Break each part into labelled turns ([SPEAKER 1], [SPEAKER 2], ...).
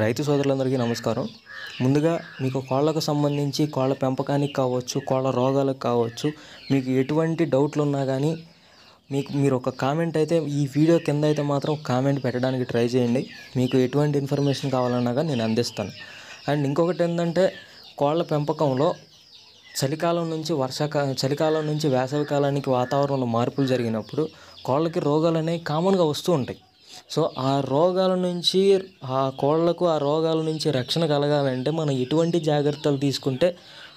[SPEAKER 1] రైతు సోదరులందరికీ నమస్కారం ముందుగా మీకు కోళ్ళకు సంబంధించి కోళ్ళ పెంపకానికి కావచ్చు కోళ్ళ రోగాలకు కావచ్చు మీకు ఎటువంటి డౌట్లు ఉన్నా కానీ మీకు మీరు ఒక కామెంట్ అయితే ఈ వీడియో కింద అయితే మాత్రం కామెంట్ పెట్టడానికి ట్రై చేయండి మీకు ఎటువంటి ఇన్ఫర్మేషన్ కావాలన్నా కానీ నేను అందిస్తాను అండ్ ఇంకొకటి ఏంటంటే కోళ్ళ పెంపకంలో చలికాలం నుంచి వర్షాకాలం చలికాలం నుంచి వేసవికాలానికి వాతావరణంలో మార్పులు జరిగినప్పుడు కోళ్ళకి రోగాలు అనేవి కామన్గా వస్తూ ఉంటాయి సో ఆ రోగాల నుంచి ఆ కోళ్ళకు ఆ రోగాల నుంచి రక్షణ కలగాలంటే మనం ఎటువంటి జాగ్రత్తలు తీసుకుంటే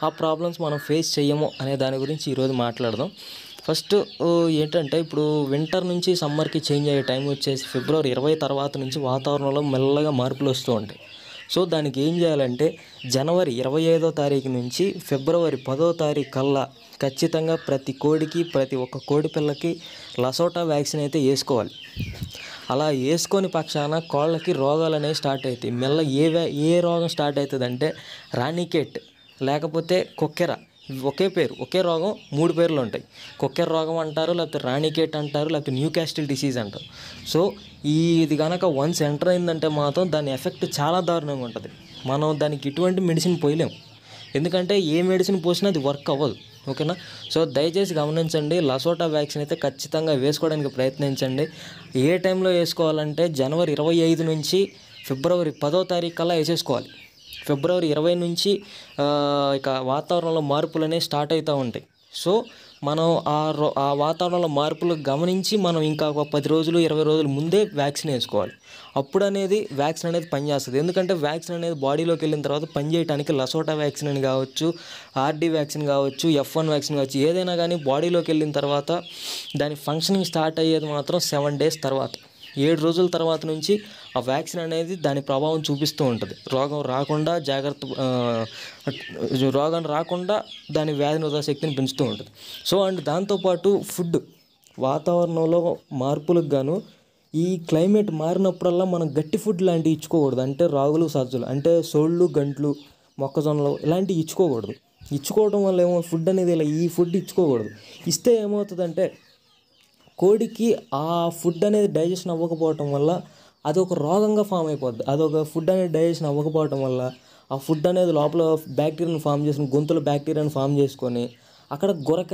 [SPEAKER 1] ఆ ప్రాబ్లమ్స్ మనం ఫేస్ చేయము అనే దాని గురించి ఈరోజు మాట్లాడదాం ఫస్ట్ ఏంటంటే ఇప్పుడు వింటర్ నుంచి సమ్మర్కి చేంజ్ అయ్యే టైం వచ్చేసి ఫిబ్రవరి ఇరవై తర్వాత నుంచి వాతావరణంలో మెల్లగా మార్పులు వస్తూ ఉంటాయి సో దానికి ఏం చేయాలంటే జనవరి ఇరవై ఐదో తారీఖు నుంచి ఫిబ్రవరి పదో తారీఖు కల్లా ఖచ్చితంగా ప్రతి కోడికి ప్రతి ఒక్క కోడి పిల్లకి లసోటా వ్యాక్సిన్ అయితే వేసుకోవాలి అలా వేసుకొని పక్షాన కోళ్ళకి రోగాలు అనేవి స్టార్ట్ అవుతాయి మెల్ల ఏ ఏ రోగం స్టార్ట్ అవుతుంది అంటే రాణికెట్ లేకపోతే కొక్కెర ఒకే పేరు ఒకే రోగం మూడు పేర్లు ఉంటాయి కొక్కెర రోగం అంటారు లేకపోతే రాణికేట్ అంటారు లేకపోతే న్యూ క్యాస్టిల్ డిసీజ్ అంటారు సో ఇది కనుక వన్స్ ఎంటర్ అయిందంటే మాత్రం దాని ఎఫెక్ట్ చాలా దారుణంగా ఉంటుంది మనం దానికి ఎటువంటి మెడిసిన్ పోయలేము ఎందుకంటే ఏ మెడిసిన్ పోసినా అది వర్క్ అవ్వదు ఓకేనా సో దయచేసి గమనించండి లసోటా వ్యాక్సిన్ అయితే ఖచ్చితంగా వేసుకోవడానికి ప్రయత్నించండి ఏ టైంలో వేసుకోవాలంటే జనవరి ఇరవై ఐదు నుంచి ఫిబ్రవరి పదో తారీఖు కల్లా వేసేసుకోవాలి ఫిబ్రవరి ఇరవై నుంచి ఇక వాతావరణంలో మార్పులు అనేవి స్టార్ట్ అవుతూ ఉంటాయి సో మనం ఆ రో ఆ వాతావరణంలో మార్పులు గమనించి మనం ఇంకా ఒక పది రోజులు ఇరవై రోజులు ముందే వ్యాక్సిన్ వేసుకోవాలి అప్పుడు అనేది వ్యాక్సిన్ అనేది పనిచేస్తుంది ఎందుకంటే వ్యాక్సిన్ అనేది బాడీలోకి వెళ్ళిన తర్వాత పనిచేయడానికి లసోటా వ్యాక్సిన్ అని కావచ్చు ఆర్డీ వ్యాక్సిన్ కావచ్చు ఎఫ్ వన్ వ్యాక్సిన్ కావచ్చు ఏదైనా కానీ బాడీలోకి వెళ్ళిన తర్వాత దాని ఫంక్షనింగ్ స్టార్ట్ అయ్యేది మాత్రం సెవెన్ డేస్ తర్వాత ఏడు రోజుల తర్వాత నుంచి ఆ వ్యాక్సిన్ అనేది దాని ప్రభావం చూపిస్తూ ఉంటుంది రోగం రాకుండా జాగ్రత్త రోగం రాకుండా దాని వ్యాధి నిరోధక శక్తిని పెంచుతూ ఉంటుంది సో అండ్ దాంతోపాటు ఫుడ్ వాతావరణంలో మార్పులకు గాను ఈ క్లైమేట్ మారినప్పుడల్లా మనం గట్టి ఫుడ్ లాంటివి ఇచ్చుకోకూడదు అంటే రాగులు సజ్జలు అంటే సోళ్ళు గంట్లు మొక్కజొన్నలు ఇలాంటివి ఇచ్చుకోకూడదు ఇచ్చుకోవడం వల్ల ఏమో ఫుడ్ అనేది ఇలా ఈ ఫుడ్ ఇచ్చుకోకూడదు ఇస్తే ఏమవుతుందంటే కోడికి ఆ ఫుడ్ అనేది డైజెషన్ అవ్వకపోవటం వల్ల అది ఒక రోగంగా ఫామ్ అయిపోద్ది అదొక ఫుడ్ అనేది డైజెషన్ అవ్వకపోవటం వల్ల ఆ ఫుడ్ అనేది లోపల బ్యాక్టీరియాను ఫామ్ చేసుకుని గొంతులో బ్యాక్టీరియాను ఫామ్ చేసుకొని అక్కడ గొరక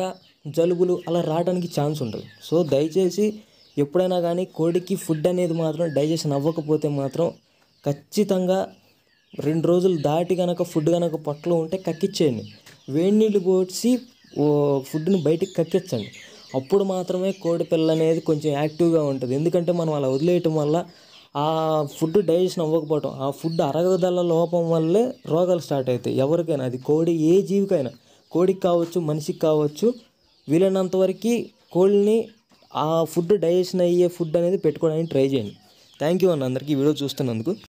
[SPEAKER 1] జలుబులు అలా రావడానికి ఛాన్స్ ఉంటుంది సో దయచేసి ఎప్పుడైనా కానీ కోడికి ఫుడ్ అనేది మాత్రం డైజెషన్ అవ్వకపోతే మాత్రం ఖచ్చితంగా రెండు రోజులు దాటి కనుక ఫుడ్ కనుక పొట్టలో ఉంటే కక్కిచ్చేయండి వేడి నీళ్ళు పోసి ఫుడ్ని బయటికి కక్కించండి అప్పుడు మాత్రమే కోడి పిల్ల అనేది కొంచెం యాక్టివ్గా ఉంటుంది ఎందుకంటే మనం అలా వదిలేయటం వల్ల ఆ ఫుడ్ డైజెషన్ అవ్వకపోవటం ఆ ఫుడ్ అరగదల లోపం వల్లే రోగాలు స్టార్ట్ అవుతాయి ఎవరికైనా అది కోడి ఏ జీవికైనా కోడికి కావచ్చు మనిషికి కావచ్చు వీలైనంతవరకు కోడిని కోళ్ళని ఆ ఫుడ్ డైజెషన్ అయ్యే ఫుడ్ అనేది పెట్టుకోవడానికి ట్రై చేయండి థ్యాంక్ యూ అన్న అందరికీ వీడియో చూస్తున్నందుకు